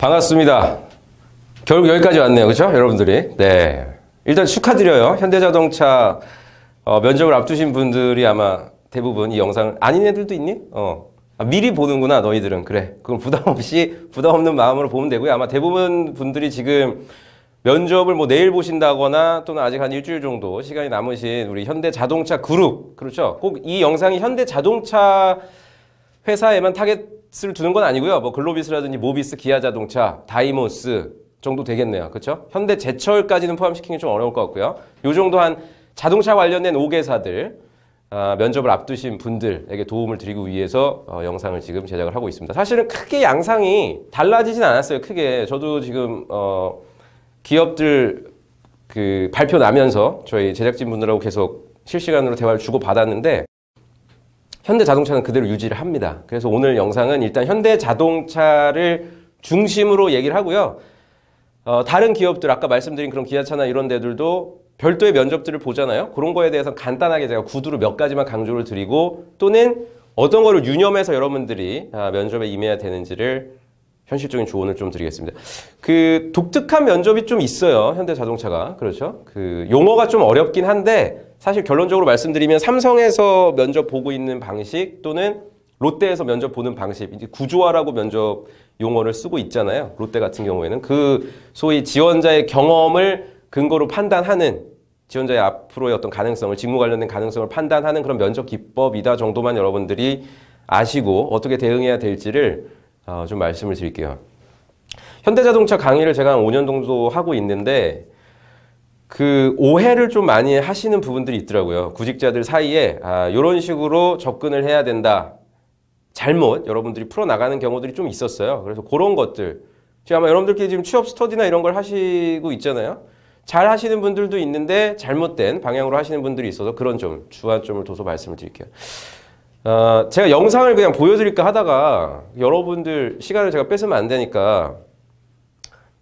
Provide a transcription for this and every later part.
반갑습니다. 결국 여기까지 왔네요. 그렇죠? 여러분들이. 네. 일단 축하드려요. 현대자동차 어, 면접을 앞두신 분들이 아마 대부분 이 영상을 아닌 애들도 있니? 어. 아, 미리 보는구나 너희들은 그래 그럼 부담 없이 부담 없는 마음으로 보면 되고요 아마 대부분 분들이 지금 면접을 뭐 내일 보신다거나 또는 아직 한 일주일 정도 시간이 남으신 우리 현대자동차 그룹 그렇죠 꼭 이 영상이 현대자동차 회사에만 타겟을 두는 건 아니고요. 뭐 글로비스라든지 모비스, 기아자동차, 다이모스 정도 되겠네요. 그렇죠? 현대제철까지는 포함시키기 좀 어려울 것 같고요. 요 정도 한 자동차 관련된 5개사들 아, 면접을 앞두신 분들에게 도움을 드리기 위해서 어, 영상을 지금 제작을 하고 있습니다. 사실은 크게 양상이 달라지진 않았어요. 크게 저도 지금 어, 기업들 그 발표 나면서 저희 제작진 분들하고 계속 실시간으로 대화를 주고 받았는데 현대자동차는 그대로 유지를 합니다. 그래서 오늘 영상은 일단 현대자동차를 중심으로 얘기를 하고요. 어, 다른 기업들 아까 말씀드린 그런 기아차나 이런 데들도 별도의 면접들을 보잖아요. 그런 거에 대해서 간단하게 제가 구두로 몇 가지만 강조를 드리고 또는 어떤 거를 유념해서 여러분들이 아, 면접에 임해야 되는지를 현실적인 조언을 좀 드리겠습니다. 그 독특한 면접이 좀 있어요. 현대 자동차가. 그렇죠? 그 용어가 좀 어렵긴 한데 사실 결론적으로 말씀드리면 삼성에서 면접 보고 있는 방식 또는 롯데에서 면접 보는 방식, 이제 구조화라고 면접 용어를 쓰고 있잖아요. 롯데 같은 경우에는 그 소위 지원자의 경험을 근거로 판단하는 지원자의 앞으로의 어떤 가능성을 직무 관련된 가능성을 판단하는 그런 면접 기법이다 정도만 여러분들이 아시고 어떻게 대응해야 될지를 어, 좀 말씀을 드릴게요. 현대자동차 강의를 제가 한 5년 정도 하고 있는데 그 오해를 좀 많이 하시는 부분들이 있더라고요. 구직자들 사이에 아, 이런 식으로 접근을 해야 된다. 잘못 여러분들이 풀어나가는 경우들이 좀 있었어요. 그래서 그런 것들 지금 아마 여러분들끼 지금 취업 스터디나 이런 걸 하시고 있잖아요. 잘 하시는 분들도 있는데 잘못된 방향으로 하시는 분들이 있어서 그런 점, 주안점을 둬서 말씀을 드릴게요. 어, 제가 영상을 그냥 보여드릴까 하다가 여러분들 시간을 제가 뺏으면 안 되니까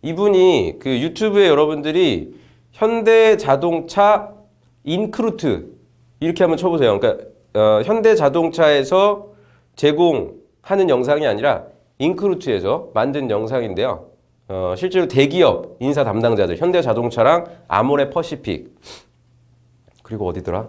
이분이 그 유튜브에 여러분들이 현대자동차 인크루트 이렇게 한번 쳐보세요. 그러니까 어, 현대자동차에서 제공하는 영상이 아니라 인크루트에서 만든 영상인데요. 어, 실제로 대기업 인사 담당자들 현대자동차랑 아모레 퍼시픽 그리고 어디더라?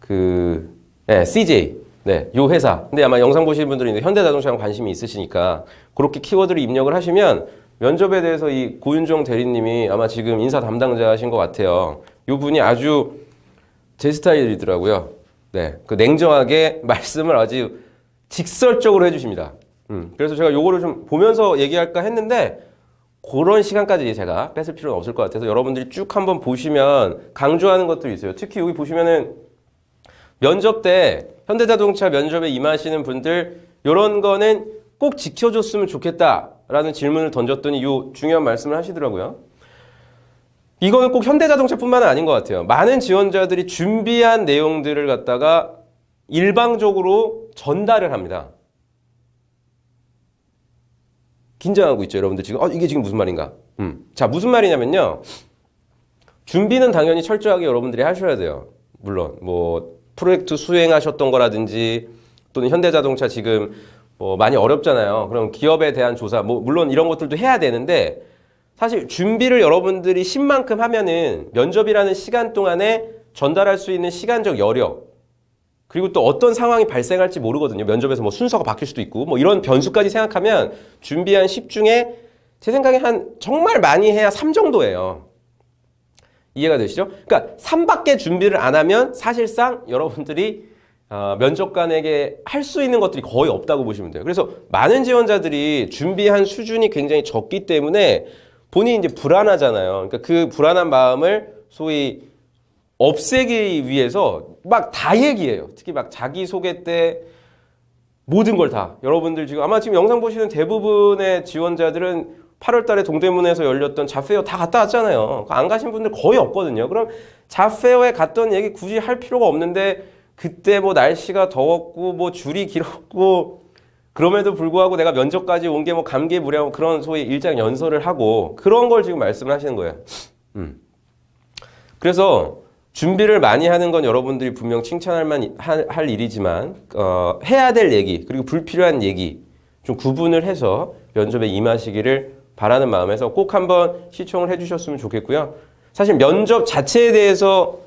그 네, 예, CJ 네, 요 회사. 근데 아마 영상 보시는 분들이 현대자동차랑 관심이 있으시니까 그렇게 키워드를 입력을 하시면 면접에 대해서 이 고윤종 대리님이 아마 지금 인사 담당자신 것 같아요. 요 분이 아주 제 스타일이더라고요. 네, 그 냉정하게 말씀을 아주 직설적으로 해주십니다. 음, 그래서 제가 요거를 좀 보면서 얘기할까 했는데 그런 시간까지 제가 뺏을 필요는 없을 것 같아서 여러분들이 쭉 한번 보시면 강조하는 것도 있어요. 특히 여기 보시면은 면접 때 현대자동차 면접에 임하시는 분들 이런 거는 꼭 지켜줬으면 좋겠다라는 질문을 던졌더니 요 중요한 말씀을 하시더라고요. 이거는 꼭 현대자동차뿐만은 아닌 것 같아요. 많은 지원자들이 준비한 내용들을 갖다가 일방적으로 전달을 합니다. 긴장하고 있죠, 여러분들 지금. 어, 이게 지금 무슨 말인가? 음. 자, 무슨 말이냐면요. 준비는 당연히 철저하게 여러분들이 하셔야 돼요. 물론 뭐 프로젝트 수행하셨던 거라든지 또는 현대자동차 지금 뭐 많이 어렵잖아요. 그럼 기업에 대한 조사, 뭐 물론 이런 것들도 해야 되는데 사실 준비를 여러분들이 10만큼 하면은 면접이라는 시간 동안에 전달할 수 있는 시간적 여력 그리고 또 어떤 상황이 발생할지 모르거든요. 면접에서 뭐 순서가 바뀔 수도 있고 뭐 이런 변수까지 생각하면 준비한 10 중에 제 생각에 한 정말 많이 해야 3 정도예요. 이해가 되시죠? 그러니까 3밖에 준비를 안 하면 사실상 여러분들이 어, 면접관에게 할 수 있는 것들이 거의 없다고 보시면 돼요. 그래서 많은 지원자들이 준비한 수준이 굉장히 적기 때문에 본인이 이제 불안하잖아요. 그러니까 그 불안한 마음을 소위 없애기 위해서 막 다 얘기해요. 특히 막 자기소개 때 모든 걸 다. 여러분들 지금 아마 지금 영상 보시는 대부분의 지원자들은 8월 달에 동대문에서 열렸던 자페어 다 갔다 왔잖아요. 안 가신 분들 거의 없거든요. 그럼 자페어에 갔던 얘기 굳이 할 필요가 없는데 그때 뭐 날씨가 더웠고 뭐 줄이 길었고 그럼에도 불구하고 내가 면접까지 온 게 뭐 감개무량 그런 소위 일장 연설을 하고 그런 걸 지금 말씀을 하시는 거예요. 음. 그래서 준비를 많이 하는 건 여러분들이 분명 칭찬할 만, 할, 일이지만 어, 해야 될 얘기 그리고 불필요한 얘기 좀 구분을 해서 면접에 임하시기를 바라는 마음에서 꼭 한번 시청을 해주셨으면 좋겠고요. 사실 면접 자체에 대해서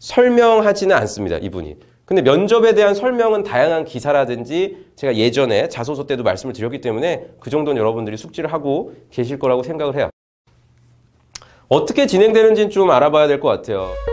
설명하지는 않습니다. 이분이. 근데 면접에 대한 설명은 다양한 기사라든지 제가 예전에 자소서 때도 말씀을 드렸기 때문에 그 정도는 여러분들이 숙지를 하고 계실 거라고 생각을 해요. 어떻게 진행되는지는 좀 알아봐야 될 것 같아요.